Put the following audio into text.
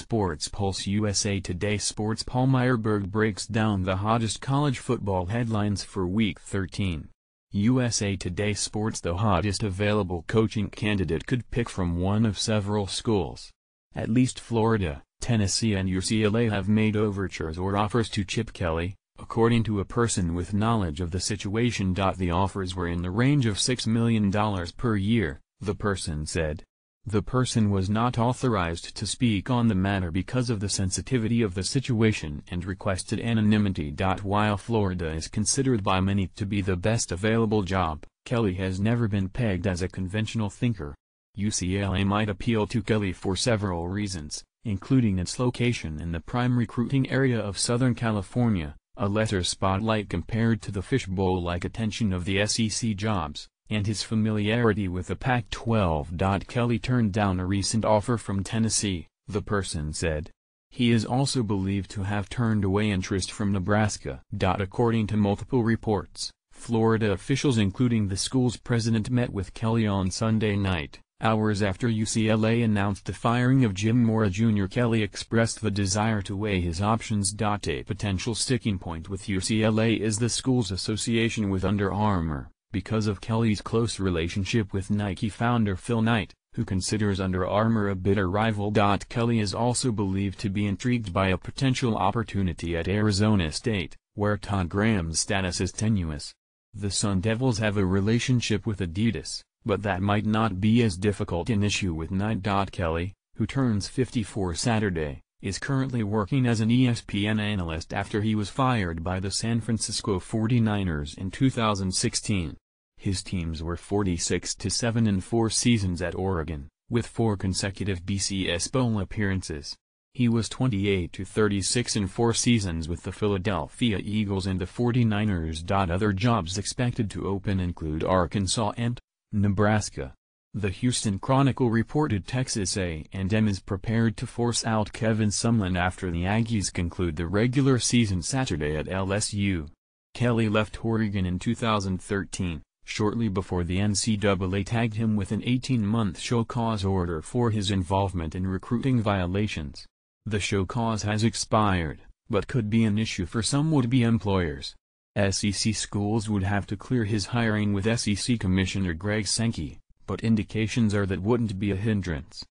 Sports Pulse USA Today Sports Paul Meyerberg breaks down the hottest college football headlines for Week 13. USA Today Sports The hottest available coaching candidate could pick from one of several schools. At least Florida, Tennessee and UCLA have made overtures or offers to Chip Kelly, according to a person with knowledge of the situation. The offers were in the range of $6 million per year, the person said. The person was not authorized to speak on the matter because of the sensitivity of the situation and requested anonymity. While Florida is considered by many to be the best available job, Kelly has never been pegged as a conventional thinker. UCLA might appeal to Kelly for several reasons, including its location in the prime recruiting area of Southern California, a lesser spotlight compared to the fishbowl-like attention of the SEC jobs, and his familiarity with the Pac-12. Kelly turned down a recent offer from Tennessee, the person said. He is also believed to have turned away interest from Nebraska. According to multiple reports, Florida officials including the school's president met with Kelly on Sunday night, hours after UCLA announced the firing of Jim Mora Jr. Kelly expressed the desire to weigh his options. A potential sticking point with UCLA is the school's association with Under Armour because of Kelly's close relationship with Nike founder Phil Knight, who considers Under Armour a bitter rival. Kelly is also believed to be intrigued by a potential opportunity at Arizona State, where Todd Graham's status is tenuous. The Sun Devils have a relationship with Adidas, but that might not be as difficult an issue with Knight. Kelly, who turns 54 Saturday, is currently working as an ESPN analyst after he was fired by the San Francisco 49ers in 2016. His teams were 46-7 in four seasons at Oregon, with four consecutive BCS Bowl appearances. He was 28-36 in four seasons with the Philadelphia Eagles and the 49ers. Other jobs expected to open include Arkansas and Nebraska. The Houston Chronicle reported Texas A&M is prepared to force out Kevin Sumlin after the Aggies conclude the regular season Saturday at LSU. Kelly left Oregon in 2013, shortly before the NCAA tagged him with an 18-month show-cause order for his involvement in recruiting violations. The show-cause has expired, but could be an issue for some would-be employers. SEC schools would have to clear his hiring with SEC Commissioner Greg Sankey but indications are that wouldn't be a hindrance.